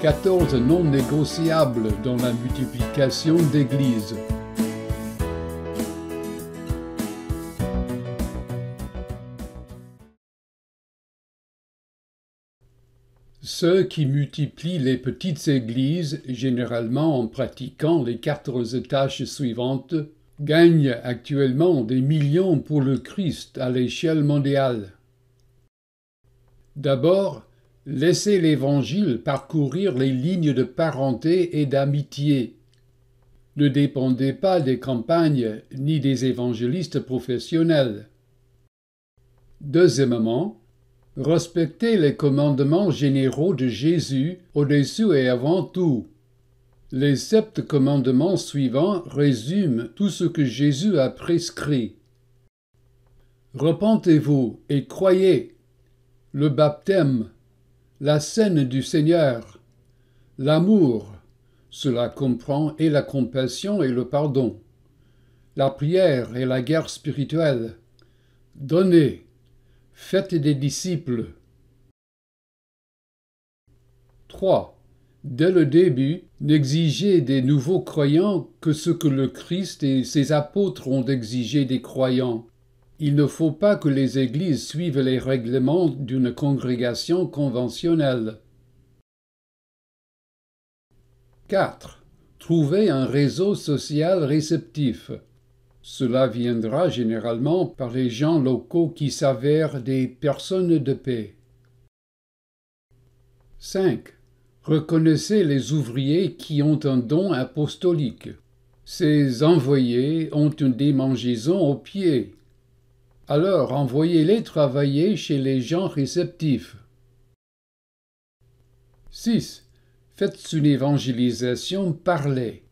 14 non négociables dans la multiplication d'églises. Ceux qui multiplient les petites églises, généralement en pratiquant les quatre tâches suivantes, gagnent actuellement des millions pour le Christ à l'échelle mondiale. D'abord, Laissez l'Évangile parcourir les lignes de parenté et d'amitié. Ne dépendez pas des campagnes ni des évangélistes professionnels. Deuxièmement, respectez les commandements généraux de Jésus au-dessus et avant tout. Les sept commandements suivants résument tout ce que Jésus a prescrit. Repentez-vous et croyez. Le baptême, la scène du Seigneur, l'amour, cela comprend et la compassion et le pardon, la prière et la guerre spirituelle. Donnez, faites des disciples. 3. Dès le début, n'exigez des nouveaux croyants que ce que le Christ et ses apôtres ont exigé des croyants, il ne faut pas que les Églises suivent les règlements d'une congrégation conventionnelle. 4. Trouvez un réseau social réceptif. Cela viendra généralement par les gens locaux qui s'avèrent des personnes de paix. 5. Reconnaissez les ouvriers qui ont un don apostolique. Ces envoyés ont une démangeaison aux pieds alors envoyez-les travailler chez les gens réceptifs. 6. Faites une évangélisation parlée.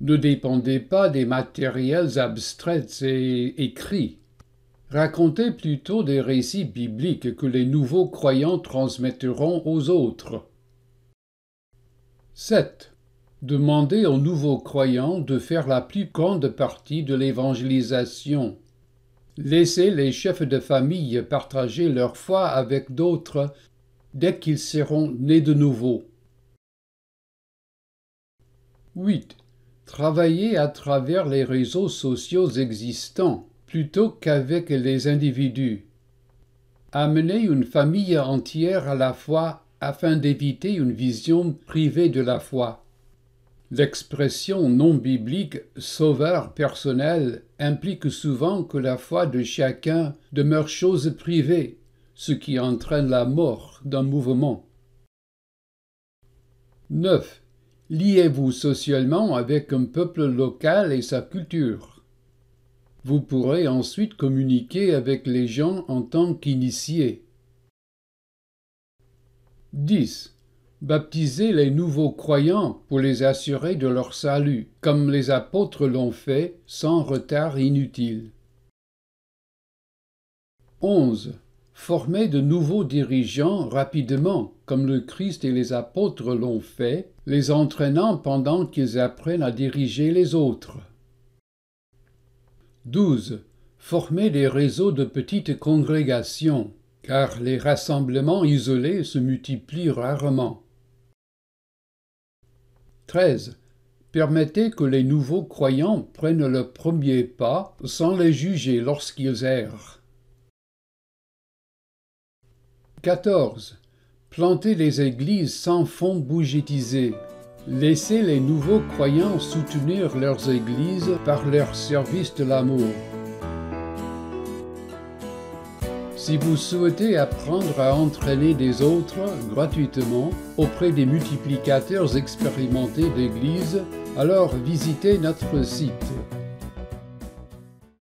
Ne dépendez pas des matériels abstraits et écrits. Racontez plutôt des récits bibliques que les nouveaux croyants transmettront aux autres. 7. Demandez aux nouveaux croyants de faire la plus grande partie de l'évangélisation. Laissez les chefs de famille partager leur foi avec d'autres dès qu'ils seront nés de nouveau. 8. Travaillez à travers les réseaux sociaux existants plutôt qu'avec les individus. Amenez une famille entière à la foi afin d'éviter une vision privée de la foi. L'expression non biblique sauveur personnel implique souvent que la foi de chacun demeure chose privée, ce qui entraîne la mort d'un mouvement. 9. Liez-vous socialement avec un peuple local et sa culture. Vous pourrez ensuite communiquer avec les gens en tant qu'initiés. 10 baptiser les nouveaux croyants pour les assurer de leur salut, comme les apôtres l'ont fait sans retard inutile. 11. Former de nouveaux dirigeants rapidement, comme le Christ et les apôtres l'ont fait, les entraînant pendant qu'ils apprennent à diriger les autres. 12. Former des réseaux de petites congrégations, car les rassemblements isolés se multiplient rarement. 13. Permettez que les nouveaux croyants prennent le premier pas sans les juger lorsqu'ils errent. 14. Plantez les églises sans fonds bougétisés. Laissez les nouveaux croyants soutenir leurs églises par leur service de l'amour. Si vous souhaitez apprendre à entraîner des autres gratuitement auprès des multiplicateurs expérimentés d'Église, alors visitez notre site